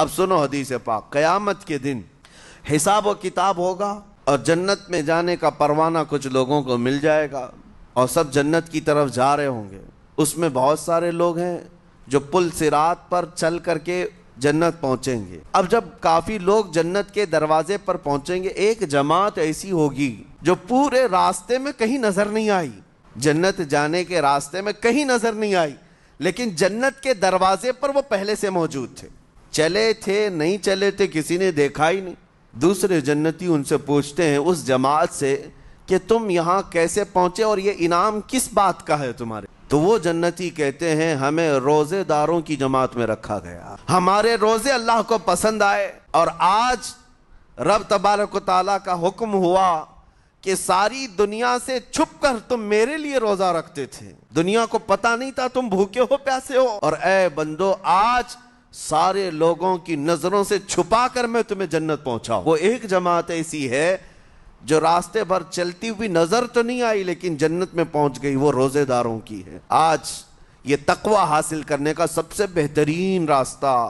अब सुनो हदीस पाक क़यामत के दिन हिसाब व किताब होगा और जन्नत में जाने का परवाना कुछ लोगों को मिल जाएगा और सब जन्नत की तरफ जा रहे होंगे उसमें बहुत सारे लोग हैं जो पुल सिरात पर चल करके जन्नत पहुंचेंगे अब जब काफ़ी लोग जन्नत के दरवाजे पर पहुंचेंगे एक जमात ऐसी होगी जो पूरे रास्ते में कहीं नज़र नहीं आई जन्नत जाने के रास्ते में कहीं नज़र नहीं आई लेकिन जन्नत के दरवाजे पर वो पहले से मौजूद थे चले थे नहीं चले थे किसी ने देखा ही नहीं दूसरे जन्नती उनसे पूछते हैं उस जमात से कि तुम यहाँ कैसे पहुंचे और ये इनाम किस बात का है तुम्हारे तो वो जन्नती कहते हैं हमें रोजेदारों की जमात में रखा गया हमारे रोजे अल्लाह को पसंद आए और आज रब तबारक ताला का हुक्म हुआ कि सारी दुनिया से छुप कर तुम मेरे लिए रोजा रखते थे दुनिया को पता नहीं था तुम भूखे हो प्यासे हो और ए बंदो आज सारे लोगों की नजरों से छुपा कर मैं तुम्हें जन्नत पहुंचाऊ वो एक जमात ऐसी है जो रास्ते भर चलती हुई नजर तो नहीं आई लेकिन जन्नत में पहुंच गई वो रोजेदारों की है आज ये तकवा हासिल करने का सबसे बेहतरीन रास्ता